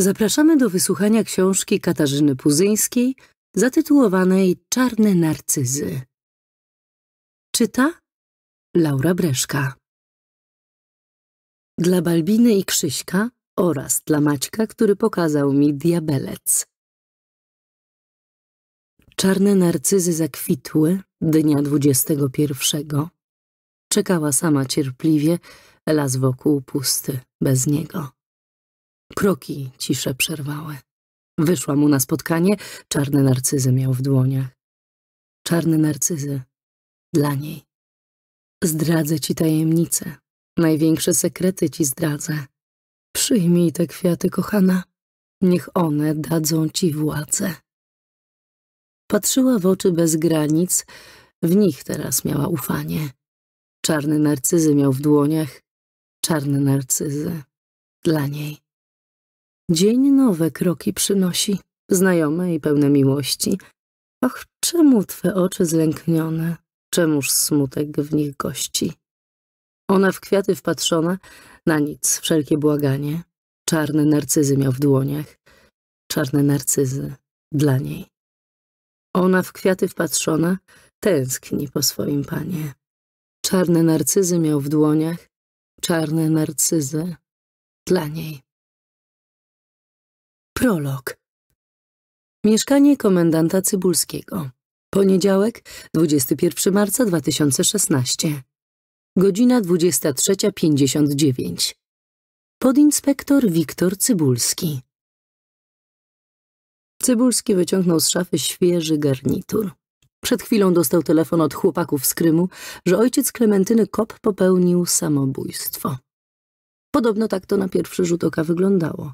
Zapraszamy do wysłuchania książki Katarzyny Puzyńskiej zatytułowanej Czarne narcyzy. Czyta Laura Breszka. Dla Balbiny i Krzyśka oraz dla Maćka, który pokazał mi diabelec. Czarne narcyzy zakwitły dnia 21. Czekała sama cierpliwie, las wokół pusty, bez niego. Kroki ciszę przerwały. Wyszła mu na spotkanie, czarne narcyzy miał w dłoniach. Czarne narcyzy. Dla niej. Zdradzę ci tajemnice. Największe sekrety ci zdradzę. Przyjmij te kwiaty, kochana. Niech one dadzą ci władzę. Patrzyła w oczy bez granic, w nich teraz miała ufanie. Czarne narcyzy miał w dłoniach, czarne narcyzy dla niej. Dzień nowe kroki przynosi, znajome i pełne miłości. Ach, czemu twe oczy zlęknione, czemuż smutek w nich gości? Ona w kwiaty wpatrzona, na nic wszelkie błaganie. Czarne narcyzy miał w dłoniach, czarne narcyzy dla niej. Ona w kwiaty wpatrzona, tęskni po swoim panie. Czarne narcyzy miał w dłoniach, czarne narcyzy dla niej. Prolog. Mieszkanie komendanta Cybulskiego. Poniedziałek, 21 marca 2016. Godzina 23.59. Podinspektor Wiktor Cybulski. Cybulski wyciągnął z szafy świeży garnitur. Przed chwilą dostał telefon od chłopaków z Krymu, że ojciec Klementyny Kop popełnił samobójstwo. Podobno tak to na pierwszy rzut oka wyglądało.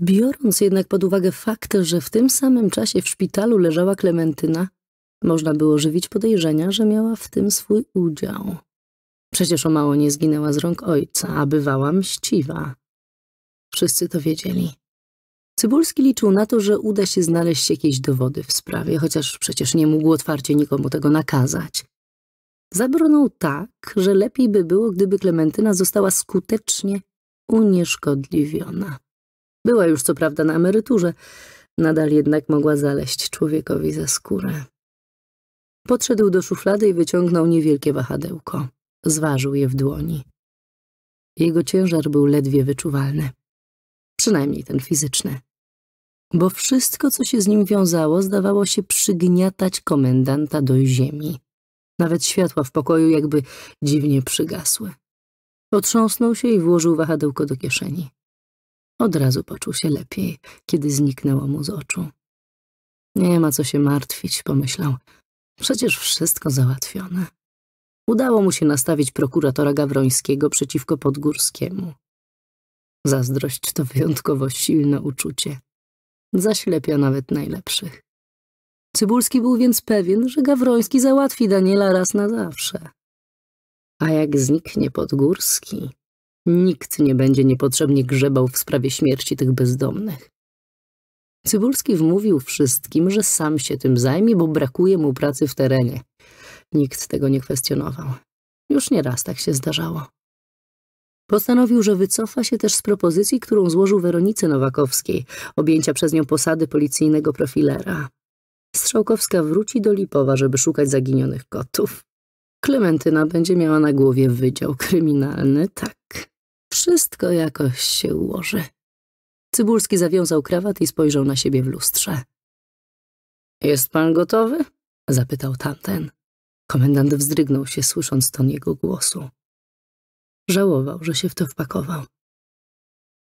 Biorąc jednak pod uwagę fakt, że w tym samym czasie w szpitalu leżała Klementyna, można było żywić podejrzenia, że miała w tym swój udział. Przecież o mało nie zginęła z rąk ojca, a bywała mściwa. Wszyscy to wiedzieli. Cybulski liczył na to, że uda się znaleźć jakieś dowody w sprawie, chociaż przecież nie mógł otwarcie nikomu tego nakazać. Zabronął tak, że lepiej by było, gdyby Klementyna została skutecznie unieszkodliwiona. Była już co prawda na emeryturze, nadal jednak mogła zaleść człowiekowi za skórę. Podszedł do szuflady i wyciągnął niewielkie wahadełko. Zważył je w dłoni. Jego ciężar był ledwie wyczuwalny. Przynajmniej ten fizyczny. Bo wszystko, co się z nim wiązało, zdawało się przygniatać komendanta do ziemi. Nawet światła w pokoju jakby dziwnie przygasły. Otrząsnął się i włożył wahadełko do kieszeni. Od razu poczuł się lepiej, kiedy zniknęło mu z oczu. Nie ma co się martwić, pomyślał. Przecież wszystko załatwione. Udało mu się nastawić prokuratora Gawrońskiego przeciwko Podgórskiemu. Zazdrość to wyjątkowo silne uczucie. Zaślepia nawet najlepszych. Cybulski był więc pewien, że Gawroński załatwi Daniela raz na zawsze. A jak zniknie Podgórski, Nikt nie będzie niepotrzebnie grzebał w sprawie śmierci tych bezdomnych. Cybulski wmówił wszystkim, że sam się tym zajmie, bo brakuje mu pracy w terenie. Nikt tego nie kwestionował. Już nieraz tak się zdarzało. Postanowił, że wycofa się też z propozycji, którą złożył Weronice Nowakowskiej, objęcia przez nią posady policyjnego profilera. Strzałkowska wróci do Lipowa, żeby szukać zaginionych kotów. Klementyna będzie miała na głowie wydział kryminalny, tak. Wszystko jakoś się ułoży. Cybulski zawiązał krawat i spojrzał na siebie w lustrze. Jest pan gotowy? zapytał tamten. Komendant wzdrygnął się, słysząc ton jego głosu. Żałował, że się w to wpakował.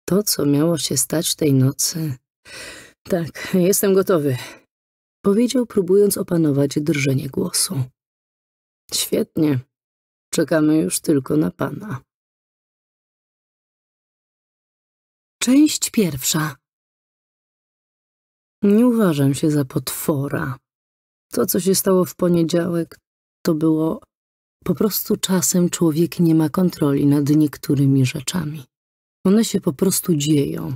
To, co miało się stać tej nocy... Tak, jestem gotowy, powiedział, próbując opanować drżenie głosu. Świetnie. Czekamy już tylko na pana. Część pierwsza. Nie uważam się za potwora. To, co się stało w poniedziałek, to było po prostu czasem człowiek nie ma kontroli nad niektórymi rzeczami. One się po prostu dzieją.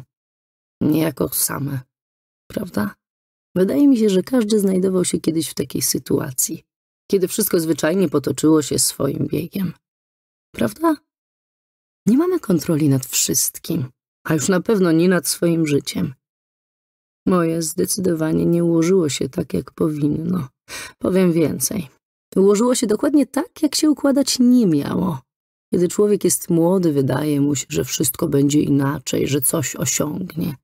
Niejako same. Prawda? Wydaje mi się, że każdy znajdował się kiedyś w takiej sytuacji, kiedy wszystko zwyczajnie potoczyło się swoim biegiem. Prawda? Nie mamy kontroli nad wszystkim a już na pewno nie nad swoim życiem. Moje zdecydowanie nie ułożyło się tak, jak powinno. Powiem więcej. Ułożyło się dokładnie tak, jak się układać nie miało. Kiedy człowiek jest młody, wydaje mu się, że wszystko będzie inaczej, że coś osiągnie.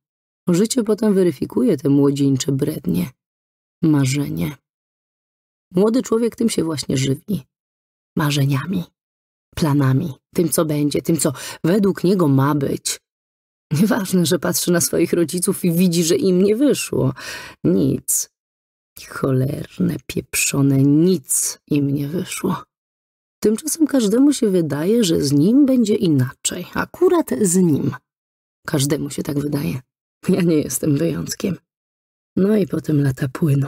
Życie potem weryfikuje te młodzieńcze brednie. Marzenie. Młody człowiek tym się właśnie żywi. Marzeniami, planami, tym co będzie, tym co według niego ma być. Nieważne, że patrzy na swoich rodziców i widzi, że im nie wyszło. Nic. Cholerne, pieprzone nic im nie wyszło. Tymczasem każdemu się wydaje, że z nim będzie inaczej. Akurat z nim. Każdemu się tak wydaje. Ja nie jestem wyjątkiem. No i potem lata płyną.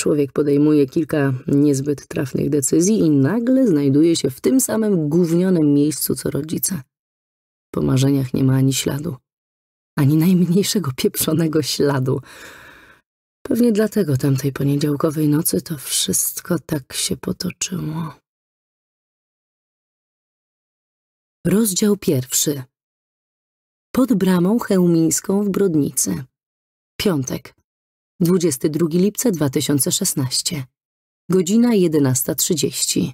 Człowiek podejmuje kilka niezbyt trafnych decyzji i nagle znajduje się w tym samym gównionym miejscu co rodzice. Po marzeniach nie ma ani śladu. Ani najmniejszego pieprzonego śladu. Pewnie dlatego tamtej poniedziałkowej nocy to wszystko tak się potoczyło. Rozdział pierwszy. Pod bramą chełmińską w Brodnicy. Piątek, 22 lipca 2016. Godzina 11.30.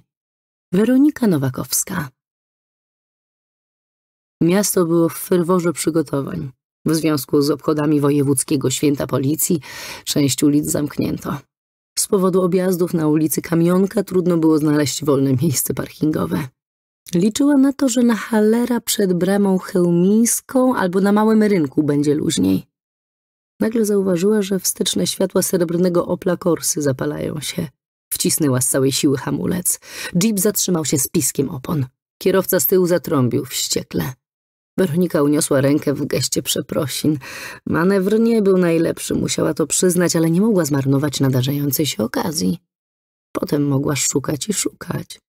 Weronika Nowakowska. Miasto było w ferworze przygotowań. W związku z obchodami wojewódzkiego święta policji część ulic zamknięto. Z powodu objazdów na ulicy Kamionka trudno było znaleźć wolne miejsce parkingowe. Liczyła na to, że na halera przed bramą chełmińską albo na małym rynku będzie luźniej. Nagle zauważyła, że wsteczne światła srebrnego Opla Korsy zapalają się. Wcisnęła z całej siły hamulec. Jeep zatrzymał się z piskiem opon. Kierowca z tyłu zatrąbił wściekle. Weronika uniosła rękę w geście przeprosin. Manewr nie był najlepszy, musiała to przyznać, ale nie mogła zmarnować nadarzającej się okazji. Potem mogła szukać i szukać.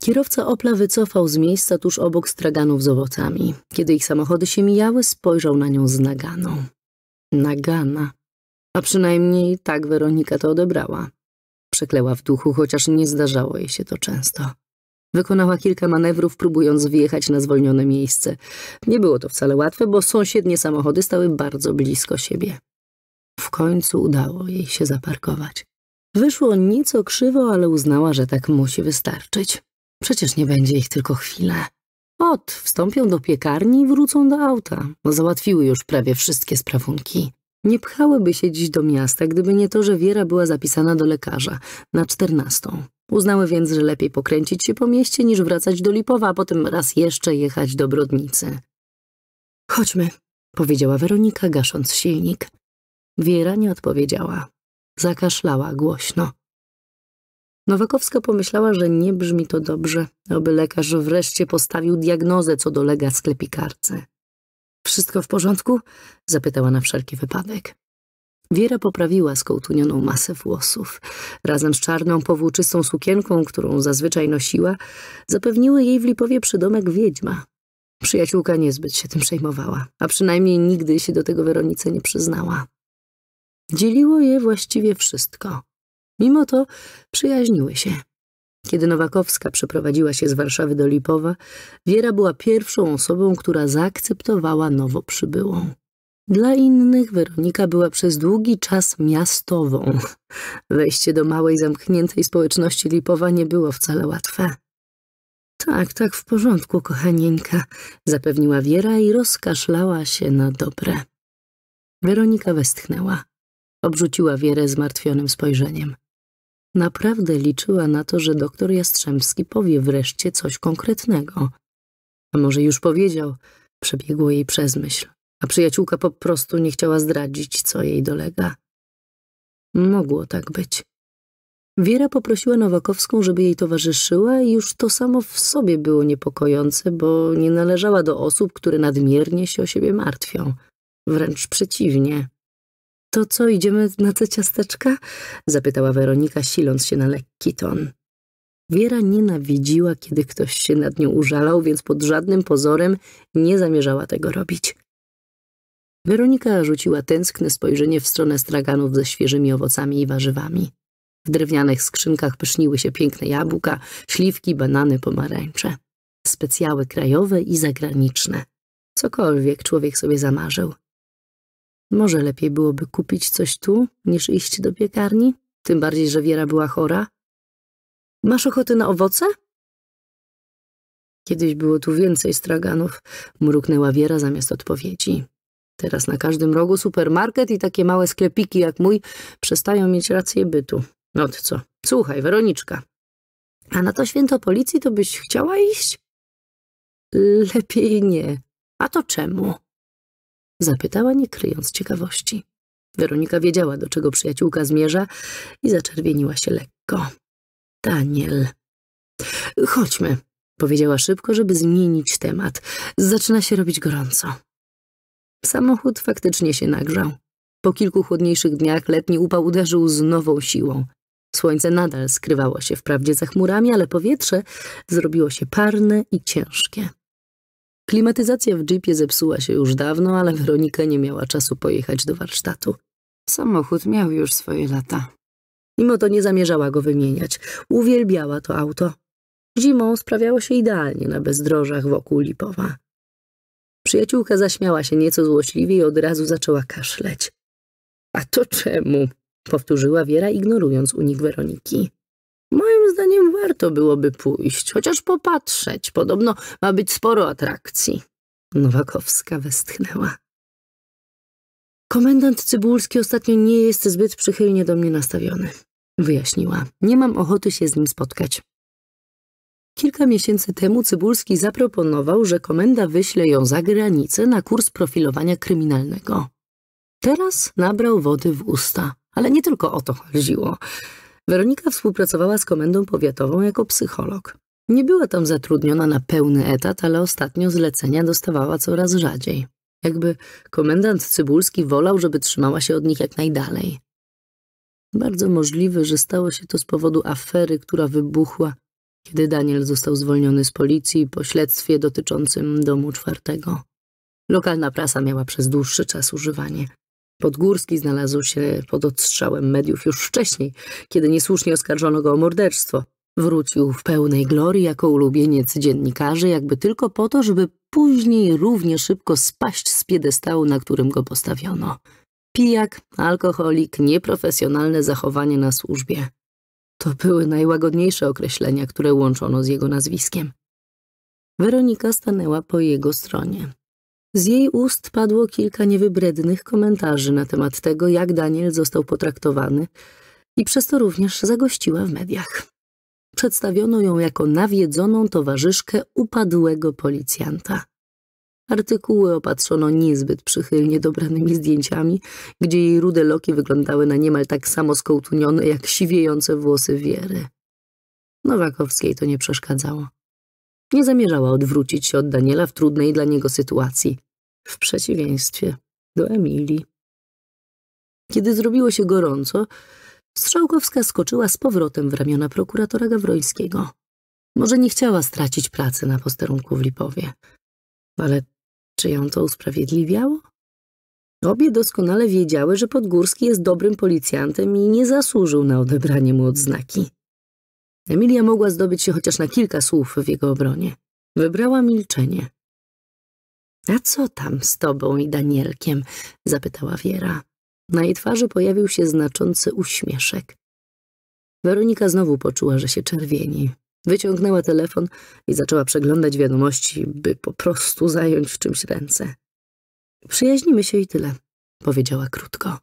Kierowca Opla wycofał z miejsca tuż obok straganów z owocami. Kiedy ich samochody się mijały, spojrzał na nią z naganą. Nagana. A przynajmniej tak Weronika to odebrała. Przeklęła w duchu, chociaż nie zdarzało jej się to często. Wykonała kilka manewrów, próbując wjechać na zwolnione miejsce. Nie było to wcale łatwe, bo sąsiednie samochody stały bardzo blisko siebie. W końcu udało jej się zaparkować. Wyszło nieco krzywo, ale uznała, że tak musi wystarczyć. Przecież nie będzie ich tylko chwilę. Ot, wstąpią do piekarni i wrócą do auta. Załatwiły już prawie wszystkie sprawunki. Nie pchałyby się dziś do miasta, gdyby nie to, że Wiera była zapisana do lekarza na czternastą. Uznały więc, że lepiej pokręcić się po mieście niż wracać do Lipowa, a potem raz jeszcze jechać do Brodnicy. Chodźmy, powiedziała Weronika, gasząc silnik. Wiera nie odpowiedziała. Zakaszlała głośno. Nowakowska pomyślała, że nie brzmi to dobrze, aby lekarz wreszcie postawił diagnozę, co dolega sklepikarce. Wszystko w porządku? zapytała na wszelki wypadek. Wiera poprawiła skołtunioną masę włosów. Razem z czarną, powłóczystą sukienką, którą zazwyczaj nosiła, zapewniły jej w Lipowie przydomek wiedźma. Przyjaciółka niezbyt się tym przejmowała, a przynajmniej nigdy się do tego Weronice nie przyznała. Dzieliło je właściwie wszystko. Mimo to przyjaźniły się. Kiedy Nowakowska przeprowadziła się z Warszawy do Lipowa, Wiera była pierwszą osobą, która zaakceptowała nowo przybyłą. Dla innych Weronika była przez długi czas miastową. Wejście do małej, zamkniętej społeczności Lipowa nie było wcale łatwe. Tak, tak, w porządku, kochanieńka, zapewniła Wiera i rozkaszlała się na dobre. Weronika westchnęła. Obrzuciła Wierę zmartwionym spojrzeniem. Naprawdę liczyła na to, że doktor Jastrzębski powie wreszcie coś konkretnego. A może już powiedział, przebiegło jej przez myśl a przyjaciółka po prostu nie chciała zdradzić, co jej dolega. Mogło tak być. Wiera poprosiła Nowakowską, żeby jej towarzyszyła i już to samo w sobie było niepokojące, bo nie należała do osób, które nadmiernie się o siebie martwią. Wręcz przeciwnie. To co, idziemy na te ciasteczka? zapytała Weronika, siląc się na lekki ton. Wiera nienawidziła, kiedy ktoś się nad nią użalał, więc pod żadnym pozorem nie zamierzała tego robić. Weronika rzuciła tęskne spojrzenie w stronę straganów ze świeżymi owocami i warzywami. W drewnianych skrzynkach pyszniły się piękne jabłka, śliwki, banany, pomarańcze. Specjały krajowe i zagraniczne. Cokolwiek człowiek sobie zamarzył. Może lepiej byłoby kupić coś tu, niż iść do piekarni? Tym bardziej, że Wiera była chora. Masz ochotę na owoce? Kiedyś było tu więcej straganów, mruknęła Wiera zamiast odpowiedzi. Teraz na każdym rogu supermarket i takie małe sklepiki jak mój przestają mieć rację bytu. No to co? Słuchaj, Weroniczka, a na to święto policji to byś chciała iść? Lepiej nie. A to czemu? Zapytała, nie kryjąc ciekawości. Weronika wiedziała, do czego przyjaciółka zmierza i zaczerwieniła się lekko. Daniel. Chodźmy, powiedziała szybko, żeby zmienić temat. Zaczyna się robić gorąco. Samochód faktycznie się nagrzał. Po kilku chłodniejszych dniach letni upał uderzył z nową siłą. Słońce nadal skrywało się wprawdzie za chmurami, ale powietrze zrobiło się parne i ciężkie. Klimatyzacja w jeepie zepsuła się już dawno, ale Weronika nie miała czasu pojechać do warsztatu. Samochód miał już swoje lata. Mimo to nie zamierzała go wymieniać. Uwielbiała to auto. Zimą sprawiało się idealnie na bezdrożach wokół Lipowa. Przyjaciółka zaśmiała się nieco złośliwie i od razu zaczęła kaszleć. A to czemu? Powtórzyła Wiera, ignorując unik Weroniki. Moim zdaniem warto byłoby pójść, chociaż popatrzeć. Podobno ma być sporo atrakcji. Nowakowska westchnęła. Komendant Cybulski ostatnio nie jest zbyt przychylnie do mnie nastawiony. Wyjaśniła. Nie mam ochoty się z nim spotkać. Kilka miesięcy temu Cybulski zaproponował, że komenda wyśle ją za granicę na kurs profilowania kryminalnego. Teraz nabrał wody w usta, ale nie tylko o to chodziło. Weronika współpracowała z komendą powiatową jako psycholog. Nie była tam zatrudniona na pełny etat, ale ostatnio zlecenia dostawała coraz rzadziej. Jakby komendant Cybulski wolał, żeby trzymała się od nich jak najdalej. Bardzo możliwe, że stało się to z powodu afery, która wybuchła kiedy Daniel został zwolniony z policji po śledztwie dotyczącym domu czwartego. Lokalna prasa miała przez dłuższy czas używanie. Podgórski znalazł się pod odstrzałem mediów już wcześniej, kiedy niesłusznie oskarżono go o morderstwo. Wrócił w pełnej glorii jako ulubieniec dziennikarzy, jakby tylko po to, żeby później równie szybko spaść z piedestału, na którym go postawiono. Pijak, alkoholik, nieprofesjonalne zachowanie na służbie. To były najłagodniejsze określenia, które łączono z jego nazwiskiem. Weronika stanęła po jego stronie. Z jej ust padło kilka niewybrednych komentarzy na temat tego, jak Daniel został potraktowany i przez to również zagościła w mediach. Przedstawiono ją jako nawiedzoną towarzyszkę upadłego policjanta. Artykuły opatrzono niezbyt przychylnie dobranymi zdjęciami, gdzie jej rude loki wyglądały na niemal tak samo skołtunione jak siwiejące włosy Wiery. Nowakowskiej to nie przeszkadzało. Nie zamierzała odwrócić się od Daniela w trudnej dla niego sytuacji, w przeciwieństwie do Emilii. Kiedy zrobiło się gorąco, Strzałkowska skoczyła z powrotem w ramiona prokuratora Gawrońskiego. Może nie chciała stracić pracy na posterunku w Lipowie, ale czy ją to usprawiedliwiało? Obie doskonale wiedziały, że Podgórski jest dobrym policjantem i nie zasłużył na odebranie mu odznaki. Emilia mogła zdobyć się chociaż na kilka słów w jego obronie. Wybrała milczenie. A co tam z tobą i Danielkiem? zapytała Wiera. Na jej twarzy pojawił się znaczący uśmieszek. Weronika znowu poczuła, że się czerwieni. Wyciągnęła telefon i zaczęła przeglądać wiadomości, by po prostu zająć w czymś ręce. Przyjaźnimy się i tyle, powiedziała krótko.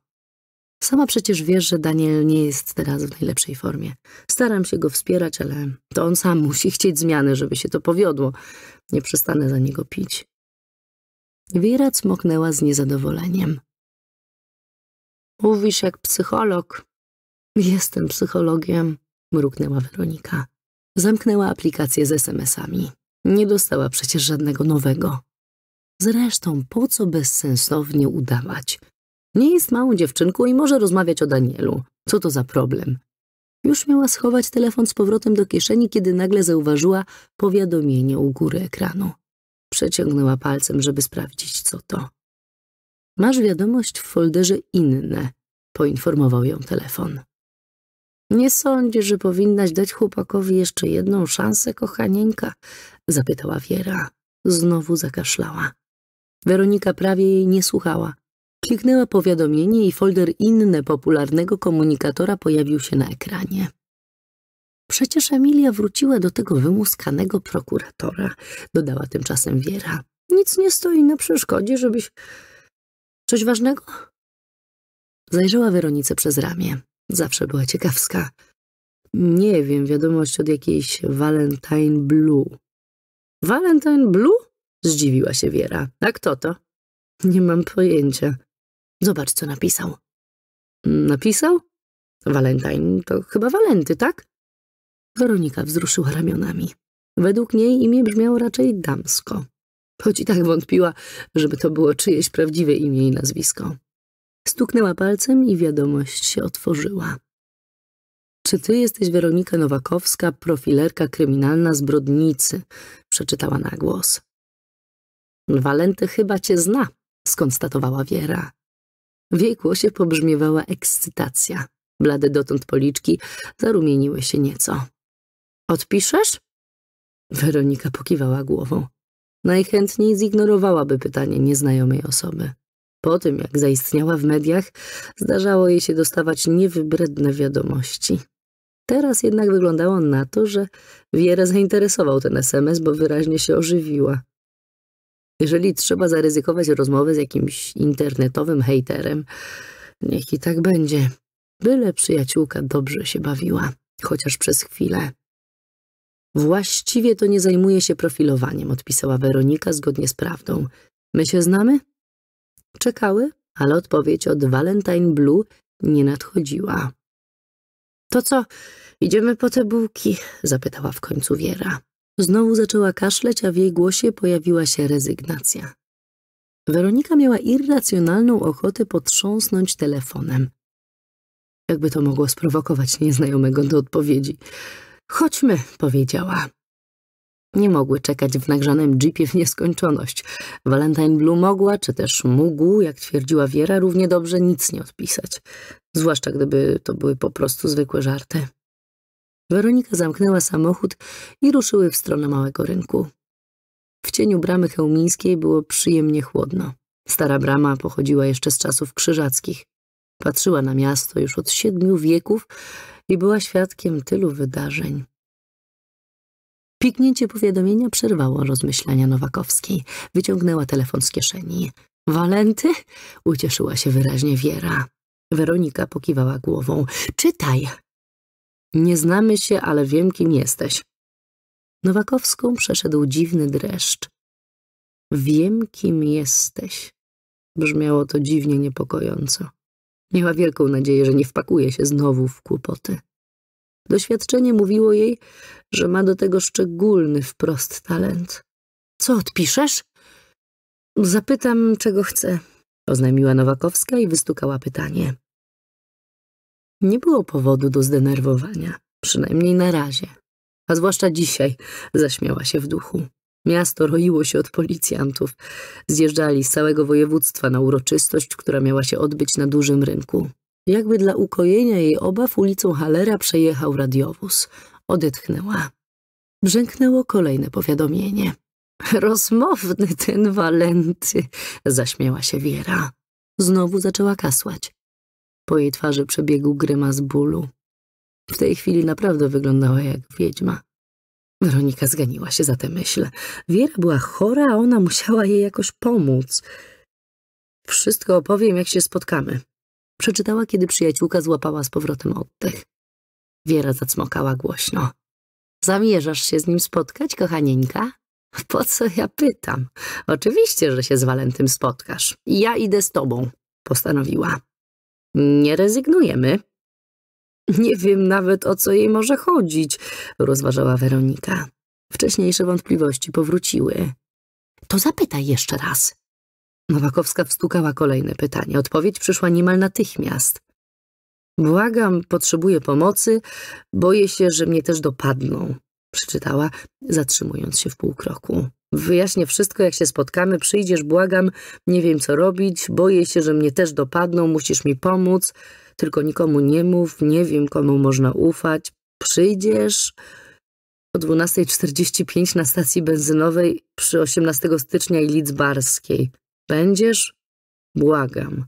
Sama przecież wiesz, że Daniel nie jest teraz w najlepszej formie. Staram się go wspierać, ale to on sam musi chcieć zmiany, żeby się to powiodło. Nie przestanę za niego pić. Wira cmoknęła z niezadowoleniem. Mówisz jak psycholog. Jestem psychologiem, mruknęła Weronika. Zamknęła aplikację z SMS-ami. Nie dostała przecież żadnego nowego. Zresztą po co bezsensownie udawać? Nie jest małą dziewczynką i może rozmawiać o Danielu. Co to za problem? Już miała schować telefon z powrotem do kieszeni, kiedy nagle zauważyła powiadomienie u góry ekranu. Przeciągnęła palcem, żeby sprawdzić, co to. Masz wiadomość w folderze inne, poinformował ją telefon. Nie sądzisz, że powinnaś dać chłopakowi jeszcze jedną szansę, kochanieńka? Zapytała Wiera. Znowu zakaszlała. Weronika prawie jej nie słuchała. Kliknęła powiadomienie i folder inne popularnego komunikatora pojawił się na ekranie. Przecież Emilia wróciła do tego wymuskanego prokuratora, dodała tymczasem Wiera. Nic nie stoi na przeszkodzie, żebyś... Coś ważnego? Zajrzała Weronice przez ramię. Zawsze była ciekawska. Nie wiem, wiadomość od jakiejś Valentine Blue. Valentine Blue? Zdziwiła się Wiera. A kto to? Nie mam pojęcia. Zobacz, co napisał. Mm, napisał? Valentine to chyba Walenty, tak? Weronika wzruszyła ramionami. Według niej imię brzmiało raczej damsko. Choć i tak wątpiła, żeby to było czyjeś prawdziwe imię i nazwisko. Stuknęła palcem i wiadomość się otworzyła. Czy ty jesteś Weronika Nowakowska, profilerka kryminalna zbrodnicy? Przeczytała na głos. Walenty chyba cię zna, skonstatowała Wiera. W jej głosie pobrzmiewała ekscytacja. Blade dotąd policzki zarumieniły się nieco. Odpiszesz? Weronika pokiwała głową. Najchętniej zignorowałaby pytanie nieznajomej osoby. Po tym, jak zaistniała w mediach, zdarzało jej się dostawać niewybredne wiadomości. Teraz jednak wyglądało na to, że Wiera zainteresował ten SMS, bo wyraźnie się ożywiła. Jeżeli trzeba zaryzykować rozmowę z jakimś internetowym hejterem, niech i tak będzie. Byle przyjaciółka dobrze się bawiła, chociaż przez chwilę. Właściwie to nie zajmuje się profilowaniem, odpisała Weronika zgodnie z prawdą. My się znamy? Czekały, ale odpowiedź od Valentine Blue nie nadchodziła. To co, idziemy po te bułki? zapytała w końcu Wiera. Znowu zaczęła kaszleć, a w jej głosie pojawiła się rezygnacja. Weronika miała irracjonalną ochotę potrząsnąć telefonem. Jakby to mogło sprowokować nieznajomego do odpowiedzi. Chodźmy, powiedziała. Nie mogły czekać w nagrzanym jeepie w nieskończoność. Valentine Blue mogła, czy też mógł, jak twierdziła Wiera, równie dobrze nic nie odpisać. Zwłaszcza gdyby to były po prostu zwykłe żarty. Weronika zamknęła samochód i ruszyły w stronę małego rynku. W cieniu bramy chełmińskiej było przyjemnie chłodno. Stara brama pochodziła jeszcze z czasów krzyżackich. Patrzyła na miasto już od siedmiu wieków i była świadkiem tylu wydarzeń. Piknięcie powiadomienia przerwało rozmyślania Nowakowskiej. Wyciągnęła telefon z kieszeni. Walenty? Ucieszyła się wyraźnie Wiera. Weronika pokiwała głową. Czytaj! Nie znamy się, ale wiem, kim jesteś. Nowakowską przeszedł dziwny dreszcz. Wiem, kim jesteś. Brzmiało to dziwnie niepokojąco. Miała wielką nadzieję, że nie wpakuje się znowu w kłopoty. Doświadczenie mówiło jej, że ma do tego szczególny wprost talent. Co odpiszesz? Zapytam, czego chcę, oznajmiła Nowakowska i wystukała pytanie. Nie było powodu do zdenerwowania, przynajmniej na razie. A zwłaszcza dzisiaj, zaśmiała się w duchu. Miasto roiło się od policjantów. Zjeżdżali z całego województwa na uroczystość, która miała się odbyć na dużym rynku. Jakby dla ukojenia jej obaw ulicą Halera przejechał radiowóz. Odetchnęła. Brzęknęło kolejne powiadomienie. Rozmowny ten Walenty, zaśmiała się Wiera. Znowu zaczęła kasłać. Po jej twarzy przebiegł grymas bólu. W tej chwili naprawdę wyglądała jak wiedźma. Weronika zganiła się za tę myśl. Wiera była chora, a ona musiała jej jakoś pomóc. Wszystko opowiem, jak się spotkamy, Przeczytała, kiedy przyjaciółka złapała z powrotem oddech. Wiera zacmokała głośno. Zamierzasz się z nim spotkać, kochanieńka? Po co ja pytam? Oczywiście, że się z Walentym spotkasz. Ja idę z tobą, postanowiła. Nie rezygnujemy. Nie wiem nawet, o co jej może chodzić, rozważała Weronika. Wcześniejsze wątpliwości powróciły. To zapytaj jeszcze raz, Nowakowska wstukała kolejne pytanie. Odpowiedź przyszła niemal natychmiast. Błagam, potrzebuję pomocy, boję się, że mnie też dopadną, przeczytała, zatrzymując się w pół kroku. Wyjaśnię wszystko, jak się spotkamy, przyjdziesz, błagam, nie wiem co robić, boję się, że mnie też dopadną, musisz mi pomóc, tylko nikomu nie mów, nie wiem komu można ufać, przyjdziesz... O 12.45 na stacji benzynowej przy 18 stycznia i Lidzbarskiej. Będziesz? Błagam.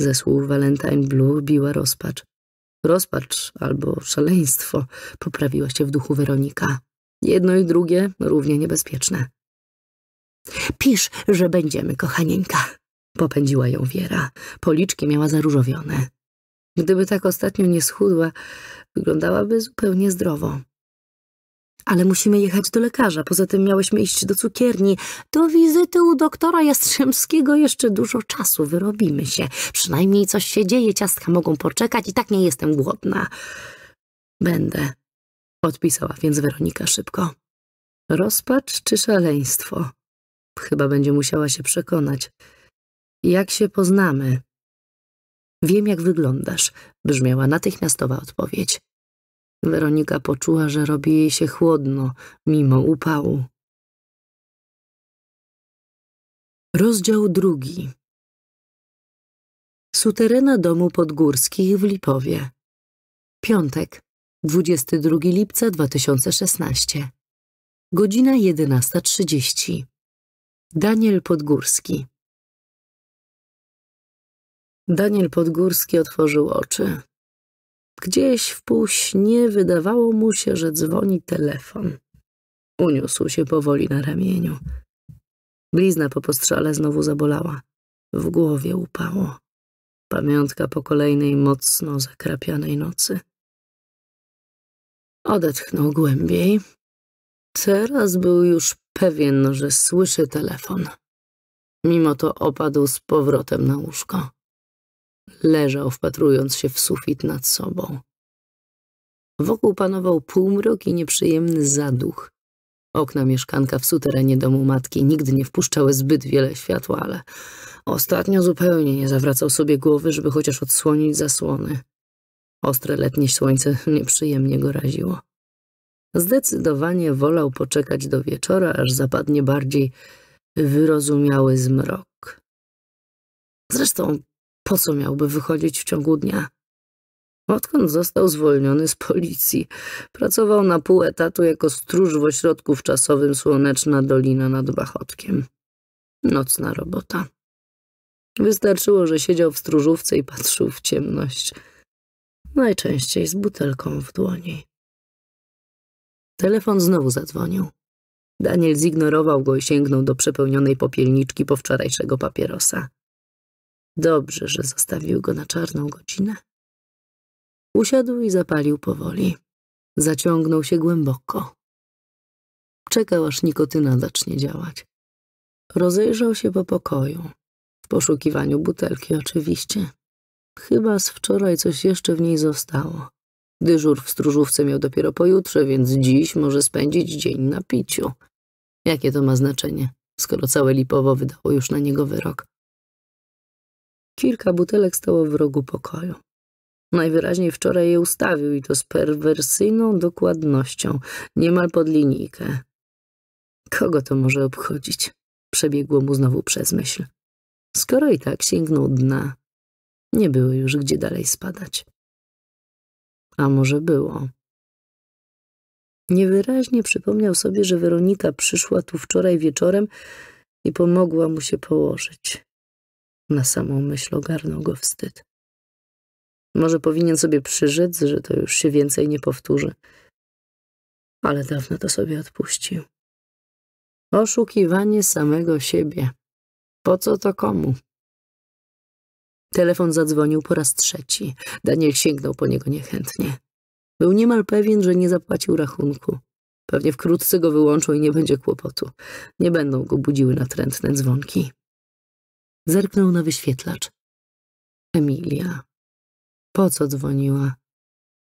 Ze słów Valentine Blue biła rozpacz. Rozpacz albo szaleństwo, poprawiła się w duchu Weronika. Jedno i drugie równie niebezpieczne. Pisz, że będziemy, kochanieńka, popędziła ją Wiera. Policzki miała zaróżowione. Gdyby tak ostatnio nie schudła, wyglądałaby zupełnie zdrowo. Ale musimy jechać do lekarza, poza tym miałyśmy iść do cukierni. Do wizyty u doktora Jastrzębskiego jeszcze dużo czasu, wyrobimy się. Przynajmniej coś się dzieje, ciastka mogą poczekać i tak nie jestem głodna. Będę, odpisała więc Weronika szybko. Rozpacz czy szaleństwo? Chyba będzie musiała się przekonać. Jak się poznamy? Wiem, jak wyglądasz, brzmiała natychmiastowa odpowiedź. Weronika poczuła, że robi jej się chłodno, mimo upału. Rozdział drugi Suterena Domu Podgórskich w Lipowie Piątek, 22 lipca 2016 Godzina 11.30 Daniel Podgórski Daniel Podgórski otworzył oczy. Gdzieś w półśnie wydawało mu się, że dzwoni telefon. Uniósł się powoli na ramieniu. Blizna po postrzale znowu zabolała. W głowie upało. Pamiątka po kolejnej mocno zakrapianej nocy. Odetchnął głębiej. Teraz był już pewien, że słyszy telefon. Mimo to opadł z powrotem na łóżko leżał wpatrując się w sufit nad sobą. Wokół panował półmrok i nieprzyjemny zaduch. Okna mieszkanka w suterenie domu matki nigdy nie wpuszczały zbyt wiele światła, ale ostatnio zupełnie nie zawracał sobie głowy, żeby chociaż odsłonić zasłony. Ostre letnie słońce nieprzyjemnie go raziło. Zdecydowanie wolał poczekać do wieczora, aż zapadnie bardziej wyrozumiały zmrok. Zresztą po co miałby wychodzić w ciągu dnia? Odkąd został zwolniony z policji, pracował na pół etatu jako stróż w ośrodku w czasowym Słoneczna Dolina nad Bachotkiem. Nocna robota. Wystarczyło, że siedział w stróżówce i patrzył w ciemność. Najczęściej z butelką w dłoni. Telefon znowu zadzwonił. Daniel zignorował go i sięgnął do przepełnionej popielniczki po wczorajszego papierosa. Dobrze, że zostawił go na czarną godzinę. Usiadł i zapalił powoli. Zaciągnął się głęboko. Czekał, aż nikotyna zacznie działać. Rozejrzał się po pokoju. W poszukiwaniu butelki oczywiście. Chyba z wczoraj coś jeszcze w niej zostało. Dyżur w stróżówce miał dopiero pojutrze, więc dziś może spędzić dzień na piciu. Jakie to ma znaczenie, skoro całe Lipowo wydało już na niego wyrok? Kilka butelek stało w rogu pokoju. Najwyraźniej wczoraj je ustawił i to z perwersyjną dokładnością, niemal pod linijkę. Kogo to może obchodzić? Przebiegło mu znowu przez myśl. Skoro i tak sięgnął dna, nie było już gdzie dalej spadać. A może było? Niewyraźnie przypomniał sobie, że Weronika przyszła tu wczoraj wieczorem i pomogła mu się położyć. Na samą myśl ogarnął go wstyd. Może powinien sobie przyrzec, że to już się więcej nie powtórzy. Ale dawno to sobie odpuścił. Oszukiwanie samego siebie. Po co to komu? Telefon zadzwonił po raz trzeci. Daniel sięgnął po niego niechętnie. Był niemal pewien, że nie zapłacił rachunku. Pewnie wkrótce go wyłączą i nie będzie kłopotu. Nie będą go budziły natrętne dzwonki. Zerknął na wyświetlacz. Emilia. Po co dzwoniła?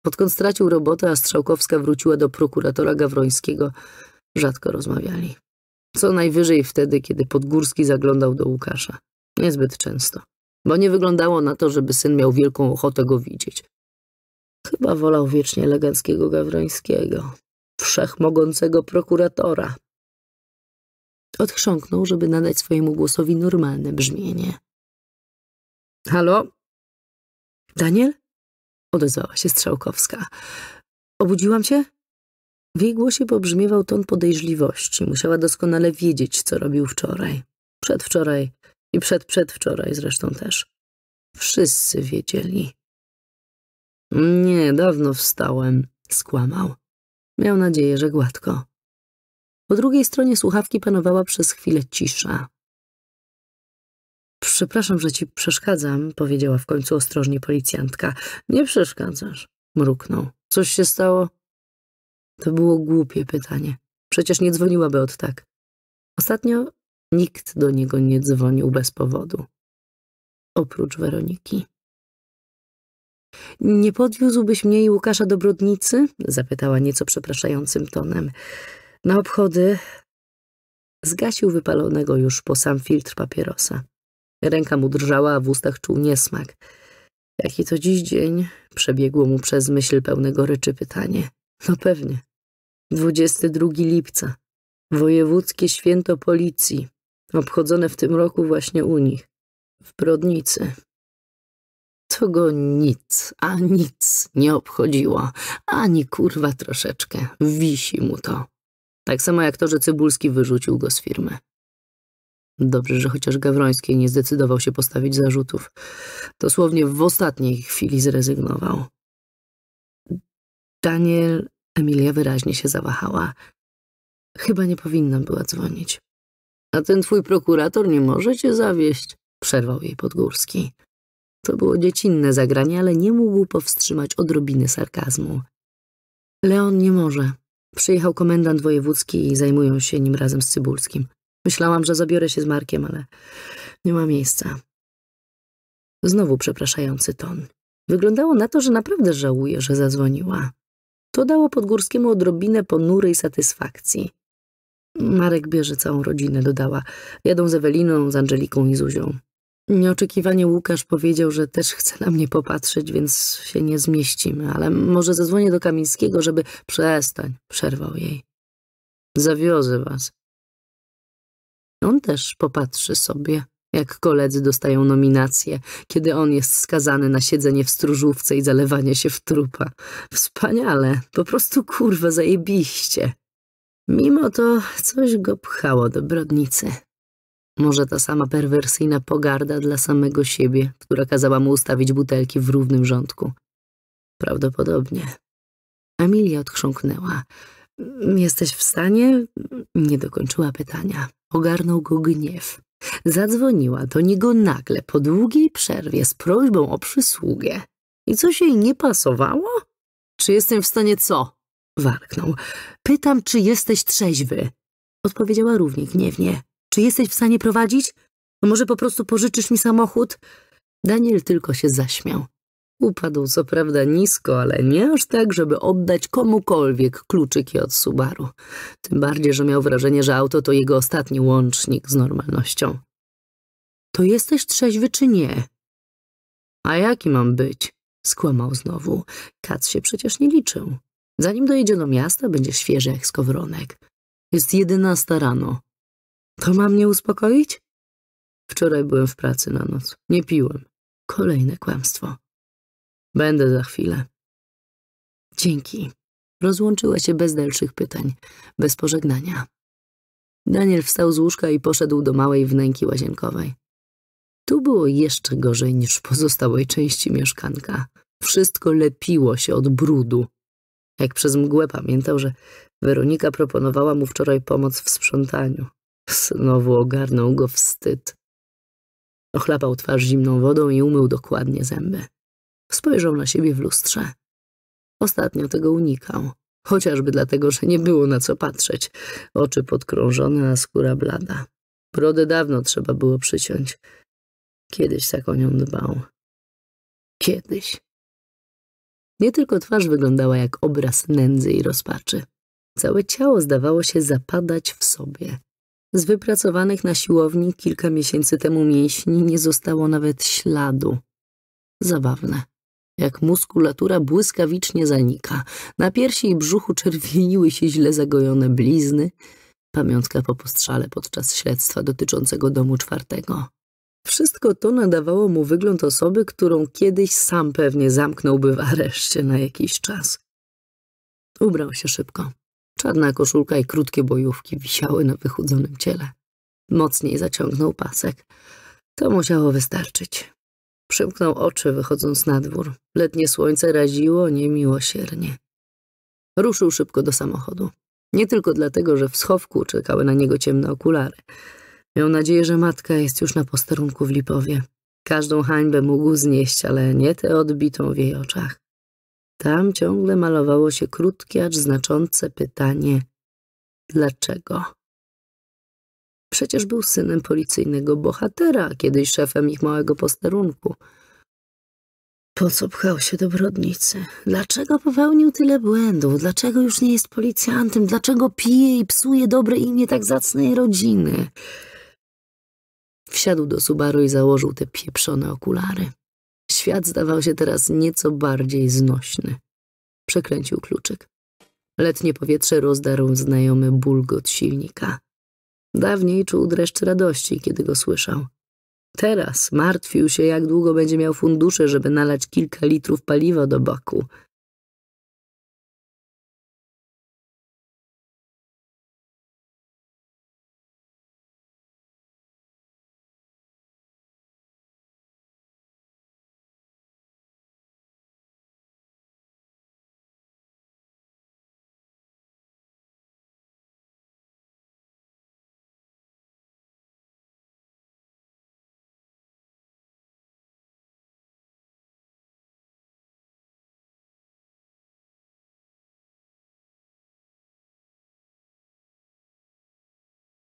Odkąd stracił robotę, a Strzałkowska wróciła do prokuratora Gawrońskiego, rzadko rozmawiali. Co najwyżej wtedy, kiedy Podgórski zaglądał do Łukasza. Niezbyt często, bo nie wyglądało na to, żeby syn miał wielką ochotę go widzieć. Chyba wolał wiecznie eleganckiego Gawrońskiego, wszechmogącego prokuratora, Odchrząknął, żeby nadać swojemu głosowi normalne brzmienie. Halo? Daniel? Odezwała się Strzałkowska. Obudziłam się? W jej głosie pobrzmiewał ton podejrzliwości. Musiała doskonale wiedzieć, co robił wczoraj. Przedwczoraj i przedprzedwczoraj zresztą też. Wszyscy wiedzieli. Nie, dawno wstałem, skłamał. Miał nadzieję, że gładko. Po drugiej stronie słuchawki panowała przez chwilę cisza. Przepraszam, że ci przeszkadzam, powiedziała w końcu ostrożnie policjantka. Nie przeszkadzasz, mruknął. Coś się stało? To było głupie pytanie. Przecież nie dzwoniłaby od tak. Ostatnio nikt do niego nie dzwonił bez powodu. Oprócz Weroniki. Nie podwiózłbyś mnie i Łukasza do Brodnicy? zapytała nieco przepraszającym tonem. Na obchody zgasił wypalonego już po sam filtr papierosa. Ręka mu drżała, a w ustach czuł niesmak. Jaki to dziś dzień? Przebiegło mu przez myśl pełne goryczy pytanie. No pewnie. 22 lipca. Wojewódzkie święto policji. Obchodzone w tym roku właśnie u nich. W Brodnicy. To go nic, a nic nie obchodziło. Ani kurwa troszeczkę. Wisi mu to. Tak samo jak to, że Cybulski wyrzucił go z firmy. Dobrze, że chociaż Gawroński nie zdecydował się postawić zarzutów. Dosłownie w ostatniej chwili zrezygnował. Daniel, Emilia wyraźnie się zawahała. Chyba nie powinna była dzwonić. A ten twój prokurator nie może cię zawieść, przerwał jej Podgórski. To było dziecinne zagranie, ale nie mógł powstrzymać odrobiny sarkazmu. Leon nie może, Przyjechał komendant wojewódzki i zajmują się nim razem z Cybulskim. Myślałam, że zabiorę się z Markiem, ale nie ma miejsca. Znowu przepraszający ton. Wyglądało na to, że naprawdę żałuję, że zadzwoniła. To dało Podgórskiemu odrobinę ponurej satysfakcji. Marek bierze całą rodzinę, dodała. Jadą z Eweliną, z Angeliką i Zuzią. Nieoczekiwanie Łukasz powiedział, że też chce na mnie popatrzeć, więc się nie zmieścimy, ale może zadzwonię do Kamińskiego, żeby... Przestań, przerwał jej. Zawiozę was. On też popatrzy sobie, jak koledzy dostają nominacje, kiedy on jest skazany na siedzenie w stróżówce i zalewanie się w trupa. Wspaniale, po prostu kurwa zajebiście. Mimo to coś go pchało do brodnicy. Może ta sama perwersyjna pogarda dla samego siebie, która kazała mu ustawić butelki w równym rządku. Prawdopodobnie. Emilia odchrząknęła. Jesteś w stanie? Nie dokończyła pytania. Ogarnął go gniew. Zadzwoniła do niego nagle, po długiej przerwie, z prośbą o przysługę. I coś jej nie pasowało? Czy jestem w stanie co? Warknął. Pytam, czy jesteś trzeźwy? Odpowiedziała równie gniewnie. Czy jesteś w stanie prowadzić? No może po prostu pożyczysz mi samochód? Daniel tylko się zaśmiał. Upadł co prawda nisko, ale nie aż tak, żeby oddać komukolwiek kluczyki od Subaru. Tym bardziej, że miał wrażenie, że auto to jego ostatni łącznik z normalnością. To jesteś trzeźwy czy nie? A jaki mam być? Skłamał znowu. Kac się przecież nie liczył. Zanim dojedzie do miasta, będzie świeży jak skowronek. Jest jedenasta rano. To ma mnie uspokoić? Wczoraj byłem w pracy na noc. Nie piłem. Kolejne kłamstwo. Będę za chwilę. Dzięki. Rozłączyła się bez dalszych pytań, bez pożegnania. Daniel wstał z łóżka i poszedł do małej wnęki łazienkowej. Tu było jeszcze gorzej niż w pozostałej części mieszkanka. Wszystko lepiło się od brudu. Jak przez mgłę pamiętał, że Weronika proponowała mu wczoraj pomoc w sprzątaniu. Znowu ogarnął go wstyd. Ochlapał twarz zimną wodą i umył dokładnie zęby. Spojrzał na siebie w lustrze. Ostatnio tego unikał, chociażby dlatego, że nie było na co patrzeć. Oczy podkrążone, a skóra blada. Brodę dawno trzeba było przyciąć. Kiedyś tak o nią dbał. Kiedyś. Nie tylko twarz wyglądała jak obraz nędzy i rozpaczy. Całe ciało zdawało się zapadać w sobie. Z wypracowanych na siłowni kilka miesięcy temu mięśni nie zostało nawet śladu. Zabawne. Jak muskulatura błyskawicznie zanika. Na piersi i brzuchu czerwieniły się źle zagojone blizny. Pamiątka po postrzale podczas śledztwa dotyczącego domu czwartego. Wszystko to nadawało mu wygląd osoby, którą kiedyś sam pewnie zamknąłby w areszcie na jakiś czas. Ubrał się szybko. Czarna koszulka i krótkie bojówki wisiały na wychudzonym ciele. Mocniej zaciągnął pasek. To musiało wystarczyć. Przymknął oczy, wychodząc na dwór. Letnie słońce raziło niemiłosiernie. Ruszył szybko do samochodu. Nie tylko dlatego, że w schowku czekały na niego ciemne okulary. Miał nadzieję, że matka jest już na posterunku w Lipowie. Każdą hańbę mógł znieść, ale nie tę odbitą w jej oczach. Tam ciągle malowało się krótkie, acz znaczące pytanie dlaczego. Przecież był synem policyjnego bohatera, kiedyś szefem ich małego posterunku. Po co pchał się do brodnicy? Dlaczego popełnił tyle błędów? Dlaczego już nie jest policjantem? Dlaczego pije i psuje dobre imię tak zacnej rodziny? Wsiadł do Subaru i założył te pieprzone okulary. Świat zdawał się teraz nieco bardziej znośny. Przekręcił kluczyk. Letnie powietrze rozdarł znajomy bulgot silnika. Dawniej czuł dreszcz radości, kiedy go słyszał. Teraz martwił się, jak długo będzie miał fundusze, żeby nalać kilka litrów paliwa do baku.